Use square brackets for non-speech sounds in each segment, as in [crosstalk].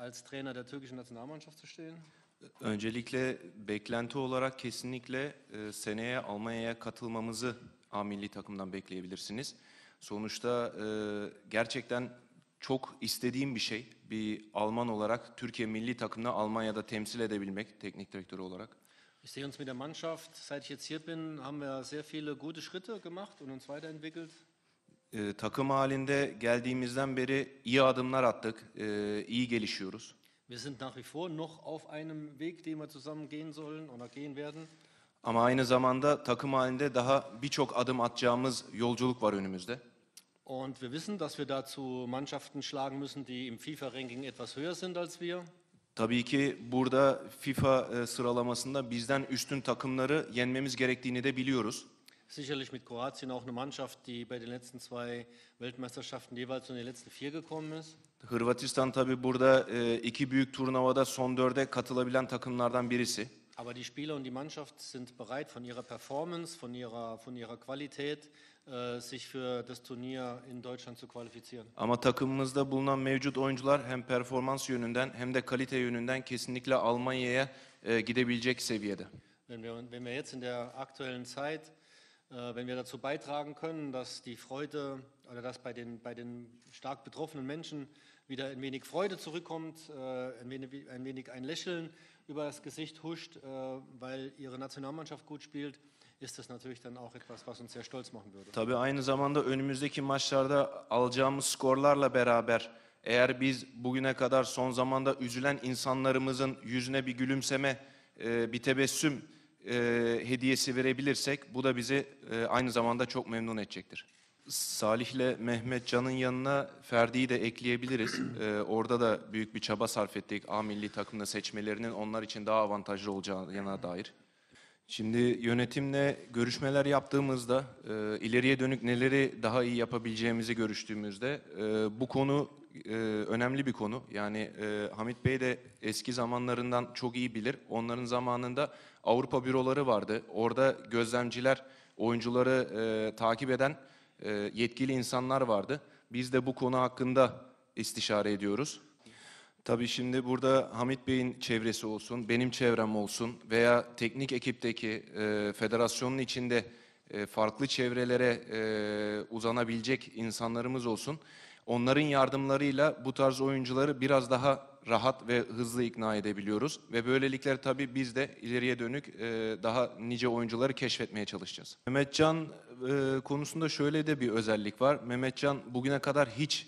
als Trainer der türkischen Nationalmannschaft zu stehen? Öncelikle beklenti olarak kesinlikle e, seneye Almanya'ya katılmamızı A milli takımdan bekleyebilirsiniz. Sonuçta e, gerçekten çok istediğim bir şey. Bir Alman olarak Türkiye milli takımını Almanya'da temsil edebilmek teknik direktörü olarak. Ich sehe uns mit der Mannschaft, seit ich jetzt hier bin, haben wir sehr viele gute Schritte gemacht und uns weiterentwickelt e, takım halinde geldiğimizden beri iyi adımlar attık, e, iyi gelişiyoruz. Wir sind nach wie vor noch auf einem Weg, den wir zusammen gehen sollen oder gehen werden. Ama aynı zamanda takım halinde daha birçok adım atacağımız yolculuk var önümüzde. Und wir wissen, dass wir dazu Mannschaften schlagen müssen, die im FIFA-Ranking etwas höher sind als wir. Tabii ki burada FIFA e, sıralamasında bizden üstün takımları yenmemiz gerektiğini de biliyoruz. sicherlich mit Kroatien auch eine Mannschaft, die bei den letzten zwei Weltmeisterschaften jeweils in den letzten vier gekommen ist. Hırvatistan tabi burada e, iki büyük turnuvada son dörde katılabilen takımlardan birisi. Aber die Spieler und die Mannschaft sind bereit, von ihrer Performance, von ihrer, von ihrer Qualität, äh, sich für das Turnier in Deutschland zu qualifizieren. Ama takımımızda bulunan mevcut oyuncular hem performans yönünden hem de kalite yönünden kesinlikle Almanya'ya e, gidebilecek seviyede. Wenn wir, wenn wir jetzt in der aktuellen Zeit äh, wenn wir dazu beitragen können, dass die Freude oder dass bei den, bei den stark betroffenen Menschen wieder ein wenig Freude zurückkommt, äh, ein wenig, ein wenig ein Lächeln über das Gesicht huscht, äh, weil ihre Nationalmannschaft gut spielt, ist das natürlich dann auch etwas, was uns sehr stolz machen würde. Tabii aynı zamanda önümüzdeki maçlarda alacağımız skorlarla beraber eğer biz bugüne kadar son zamanda üzülen insanlarımızın yüzüne bir gülümseme, e, bir tebessüm e, hediyesi verebilirsek bu da bizi e, aynı zamanda çok memnun edecektir. Salih'le Mehmet Can'ın yanına Ferdi'yi de ekleyebiliriz. Ee, orada da büyük bir çaba sarf ettik. A milli takımda seçmelerinin onlar için daha avantajlı olacağına dair. Şimdi yönetimle görüşmeler yaptığımızda e, ileriye dönük neleri daha iyi yapabileceğimizi görüştüğümüzde e, bu konu e, önemli bir konu. Yani e, Hamit Bey de eski zamanlarından çok iyi bilir. Onların zamanında Avrupa büroları vardı. Orada gözlemciler, oyuncuları e, takip eden e, yetkili insanlar vardı. Biz de bu konu hakkında istişare ediyoruz. Tabii şimdi burada Hamit Bey'in çevresi olsun, benim çevrem olsun veya teknik ekipteki e, federasyonun içinde e, farklı çevrelere e, uzanabilecek insanlarımız olsun. Onların yardımlarıyla bu tarz oyuncuları biraz daha rahat ve hızlı ikna edebiliyoruz. Ve böylelikle tabii biz de ileriye dönük e, daha nice oyuncuları keşfetmeye çalışacağız. Mehmetcan e, konusunda şöyle de bir özellik var. Mehmetcan bugüne kadar hiç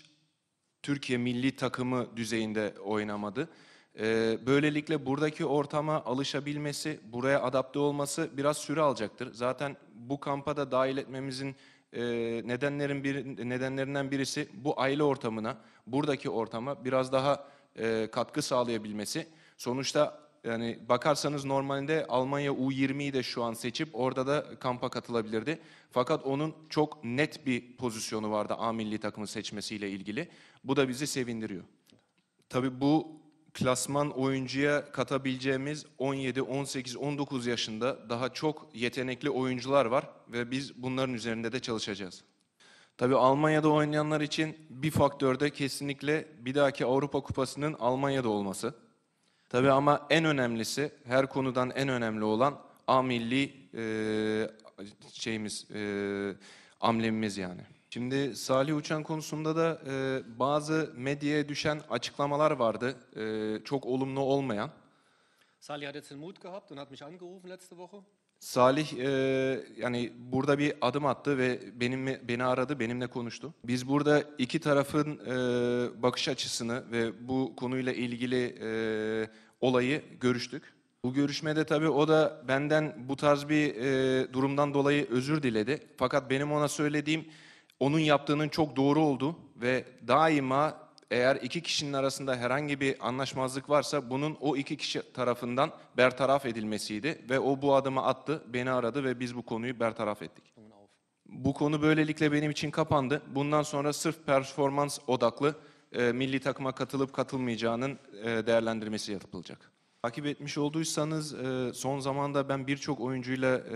Türkiye milli takımı düzeyinde oynamadı. Ee, böylelikle buradaki ortama alışabilmesi, buraya adapte olması biraz süre alacaktır. Zaten bu kampa da dahil etmemizin e, nedenlerin bir, nedenlerinden birisi bu aile ortamına, buradaki ortama biraz daha e, katkı sağlayabilmesi. Sonuçta yani bakarsanız normalde Almanya U20'yi de şu an seçip orada da kampa katılabilirdi. Fakat onun çok net bir pozisyonu vardı A milli takımı seçmesiyle ilgili. Bu da bizi sevindiriyor. Tabii bu klasman oyuncuya katabileceğimiz 17, 18, 19 yaşında daha çok yetenekli oyuncular var ve biz bunların üzerinde de çalışacağız. Tabii Almanya'da oynayanlar için bir faktör de kesinlikle bir dahaki Avrupa Kupası'nın Almanya'da olması. Tabii ama en önemlisi, her konudan en önemli olan amilli e, şeyimiz, e, amblemimiz yani. Şimdi Salih Uçan konusunda da e, bazı medyaya düşen açıklamalar vardı, e, çok olumlu olmayan. Salih hatte den Mut gehabt und hat mich angerufen letzte Woche. Salih e, yani burada bir adım attı ve benim beni aradı, benimle konuştu. Biz burada iki tarafın e, bakış açısını ve bu konuyla ilgili e, olayı görüştük. Bu görüşmede tabii o da benden bu tarz bir e, durumdan dolayı özür diledi. Fakat benim ona söylediğim onun yaptığının çok doğru oldu ve daima eğer iki kişinin arasında herhangi bir anlaşmazlık varsa bunun o iki kişi tarafından bertaraf edilmesiydi ve o bu adımı attı, beni aradı ve biz bu konuyu bertaraf ettik. Bu konu böylelikle benim için kapandı. Bundan sonra sırf performans odaklı e, milli takıma katılıp katılmayacağının e, değerlendirmesi yapılacak. Takip etmiş olduysanız e, son zamanda ben birçok oyuncuyla e,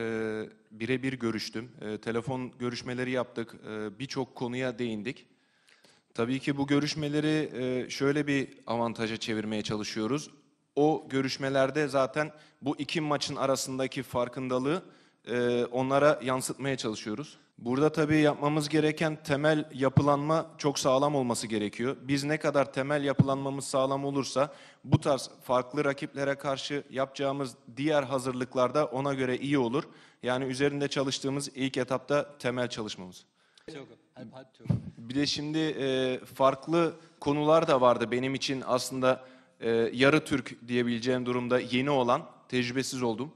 birebir görüştüm. E, telefon görüşmeleri yaptık. E, birçok konuya değindik. Tabii ki bu görüşmeleri e, şöyle bir avantaja çevirmeye çalışıyoruz. O görüşmelerde zaten bu iki maçın arasındaki farkındalığı e, onlara yansıtmaya çalışıyoruz. Burada tabii yapmamız gereken temel yapılanma çok sağlam olması gerekiyor. Biz ne kadar temel yapılanmamız sağlam olursa bu tarz farklı rakiplere karşı yapacağımız diğer hazırlıklarda ona göre iyi olur. Yani üzerinde çalıştığımız ilk etapta temel çalışmamız. Çok bir de şimdi e, farklı konular da vardı benim için aslında e, yarı Türk diyebileceğim durumda yeni olan, tecrübesiz oldum.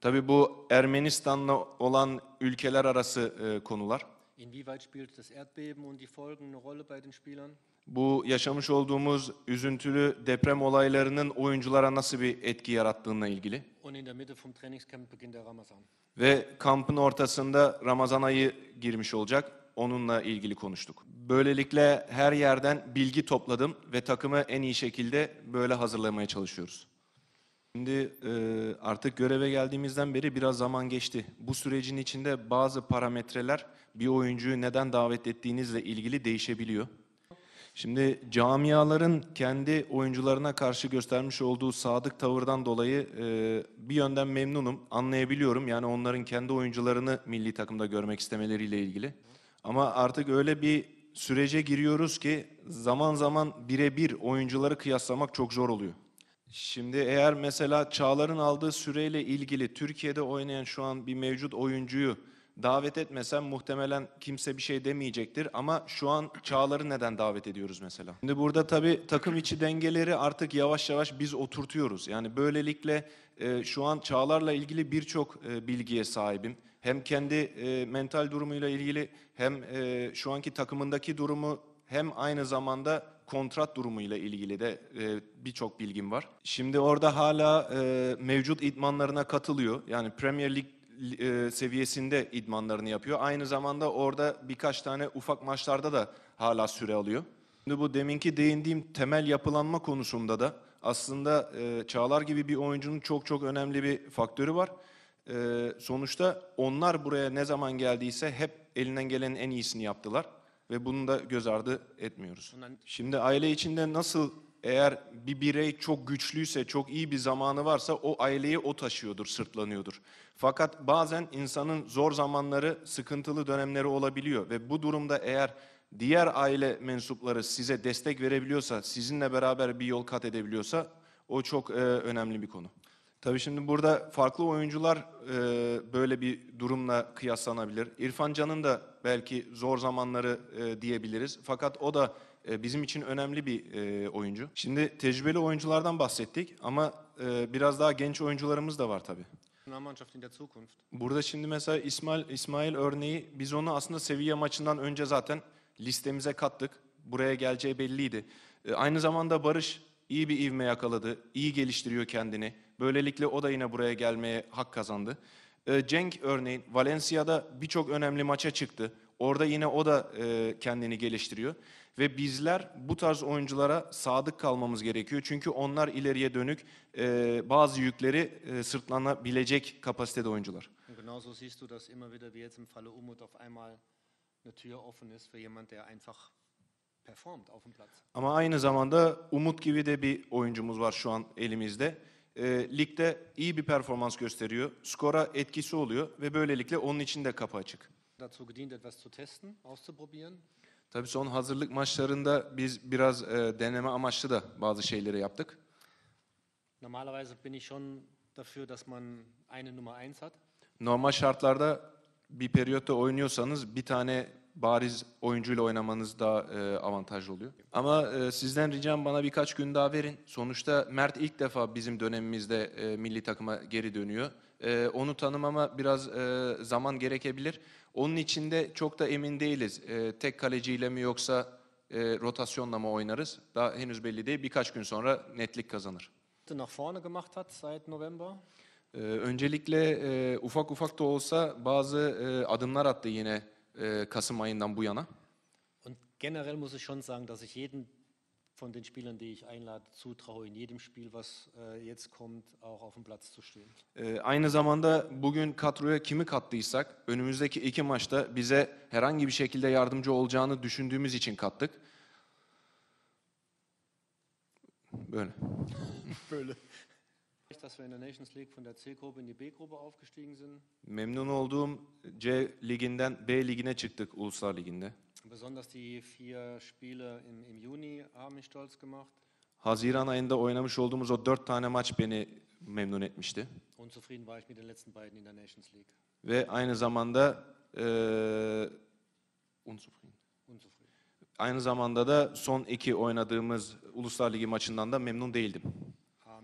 Tabii bu Ermenistan'la olan ülkeler arası e, konular. Inwieweit spielt das Erdbeben und die Folgen eine Rolle bei den Spielern? bu yaşamış olduğumuz üzüntülü deprem olaylarının oyunculara nasıl bir etki yarattığına ilgili. Ve kampın ortasında Ramazan ayı girmiş olacak. Onunla ilgili konuştuk. Böylelikle her yerden bilgi topladım ve takımı en iyi şekilde böyle hazırlamaya çalışıyoruz. Şimdi e, artık göreve geldiğimizden beri biraz zaman geçti. Bu sürecin içinde bazı parametreler bir oyuncuyu neden davet ettiğinizle ilgili değişebiliyor. Şimdi camiaların kendi oyuncularına karşı göstermiş olduğu sadık tavırdan dolayı e, bir yönden memnunum, anlayabiliyorum. Yani onların kendi oyuncularını milli takımda görmek istemeleriyle ilgili. Ama artık öyle bir sürece giriyoruz ki zaman zaman birebir oyuncuları kıyaslamak çok zor oluyor. Şimdi eğer mesela Çağlar'ın aldığı süreyle ilgili Türkiye'de oynayan şu an bir mevcut oyuncuyu davet etmesem muhtemelen kimse bir şey demeyecektir ama şu an Çağlar'ı neden davet ediyoruz mesela? Şimdi burada tabii takım içi dengeleri artık yavaş yavaş biz oturtuyoruz. Yani böylelikle e, şu an Çağlar'la ilgili birçok e, bilgiye sahibim. Hem kendi e, mental durumuyla ilgili hem e, şu anki takımındaki durumu hem aynı zamanda kontrat durumuyla ilgili de e, birçok bilgim var. Şimdi orada hala e, mevcut idmanlarına katılıyor. Yani Premier League e, seviyesinde idmanlarını yapıyor. Aynı zamanda orada birkaç tane ufak maçlarda da hala süre alıyor. Şimdi bu deminki değindiğim temel yapılanma konusunda da aslında e, Çağlar gibi bir oyuncunun çok çok önemli bir faktörü var. E, sonuçta onlar buraya ne zaman geldiyse hep elinden gelenin en iyisini yaptılar ve bunu da göz ardı etmiyoruz. Şimdi aile içinde nasıl eğer bir birey çok güçlüyse, çok iyi bir zamanı varsa o aileyi o taşıyordur, sırtlanıyordur. Fakat bazen insanın zor zamanları, sıkıntılı dönemleri olabiliyor ve bu durumda eğer diğer aile mensupları size destek verebiliyorsa, sizinle beraber bir yol kat edebiliyorsa o çok e, önemli bir konu. Tabii şimdi burada farklı oyuncular e, böyle bir durumla kıyaslanabilir. İrfan Can'ın da belki zor zamanları e, diyebiliriz. Fakat o da e, bizim için önemli bir e, oyuncu. Şimdi tecrübeli oyunculardan bahsettik ama e, biraz daha genç oyuncularımız da var tabii. Burada şimdi mesela İsmail, İsmail örneği biz onu aslında seviye maçından önce zaten listemize kattık. Buraya geleceği belliydi. aynı zamanda Barış iyi bir ivme yakaladı. iyi geliştiriyor kendini. Böylelikle o da yine buraya gelmeye hak kazandı. Cenk örneğin Valencia'da birçok önemli maça çıktı. Orada yine o da kendini geliştiriyor. Ve bizler bu tarz oyunculara sadık kalmamız gerekiyor. Çünkü onlar ileriye dönük e, bazı yükleri e, sırtlanabilecek kapasitede oyuncular. Genauso siehst du das immer wieder wie jetzt im Falle Umut auf einmal eine Tür offen ist für jemand der einfach ama aynı zamanda Umut gibi de bir oyuncumuz var şu an elimizde. E, ligde iyi bir performans gösteriyor. Skora etkisi oluyor ve böylelikle onun için de kapı açık. Dazu gedient etwas zu testen, auszuprobieren. Tabii son hazırlık maçlarında biz biraz e, deneme amaçlı da bazı şeyleri yaptık. Normalerweise bin ich schon dafür, dass man eine Nummer 1 hat. Normal şartlarda bir periyotta oynuyorsanız bir tane bariz oyuncuyla oynamanız daha e, avantajlı oluyor. Ama e, sizden ricam bana birkaç gün daha verin. Sonuçta Mert ilk defa bizim dönemimizde e, milli takıma geri dönüyor. E, onu tanımama biraz e, zaman gerekebilir. Onun içinde çok da emin değiliz. E, tek kaleciyle mi yoksa e, rotasyonla mı oynarız? Daha henüz belli değil. Birkaç gün sonra netlik kazanır. Nach vorne gemacht hat seit November. E, öncelikle e, ufak ufak da olsa bazı e, adımlar attı yine e, Kasım ayından bu yana. Und generell muss ich schon sagen, dass ich jeden von den Spielern, die ich einlade, zutraue, in jedem Spiel, was äh, jetzt kommt, auch auf dem Platz zu stehen. Ee, aynı zamanda bugün kadroya kimi kattıysak önümüzdeki iki maçta bize herhangi bir şekilde yardımcı olacağını düşündüğümüz için kattık. Böyle. [laughs] Böyle. Dass wir in der Nations League von der C-Gruppe in die B-Gruppe aufgestiegen sind. Memnun olduğum C liginden B ligine çıktık Uluslar Ligi'nde. Besonders die vier Spiele im, im Juni haben mich stolz gemacht. Haziran ayında oynamış olduğumuz o dört tane maç beni memnun etmişti. Unzufrieden war ich mit den letzten beiden in der Nations League. Ve aynı zamanda e, unzufrieden. Unzufrieden. Aynı zamanda da son iki oynadığımız Uluslar Ligi maçından da memnun değildim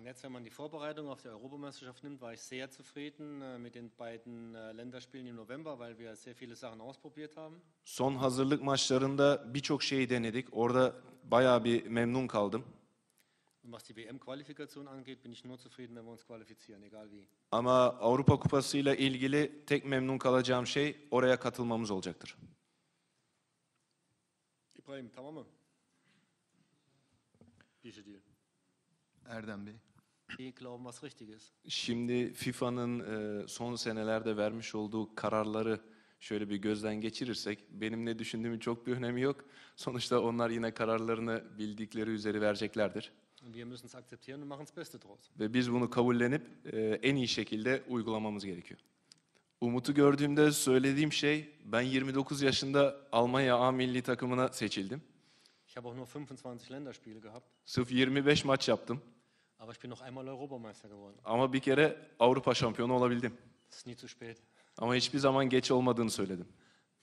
jetzt, wenn man die Vorbereitung auf die Europameisterschaft nimmt, war ich sehr zufrieden äh, mit den beiden äh, Länderspielen im November, weil wir sehr viele Sachen ausprobiert haben. Son hazırlık maçlarında birçok şey denedik. Orada bayağı bir memnun kaldım. Und was die WM-Qualifikation angeht, bin ich nur zufrieden, wenn wir uns qualifizieren, egal wie. Ama Avrupa Kupası ile ilgili tek memnun kalacağım şey oraya katılmamız olacaktır. İbrahim, tamam mı? Bir şey değil. Erdem Bey. Şimdi FIFA'nın e, son senelerde vermiş olduğu kararları şöyle bir gözden geçirirsek benim ne düşündüğümün çok bir önemi yok. Sonuçta onlar yine kararlarını bildikleri üzere vereceklerdir. Ve biz bunu kabullenip e, en iyi şekilde uygulamamız gerekiyor. Umut'u gördüğümde söylediğim şey ben 29 yaşında Almanya A milli takımına seçildim. Sırf 25 maç yaptım. Aber ich bin noch einmal Europameister geworden. Ama bir kere Avrupa şampiyonu olabildim. nie zu spät. Ama hiçbir zaman geç olmadığını söyledim.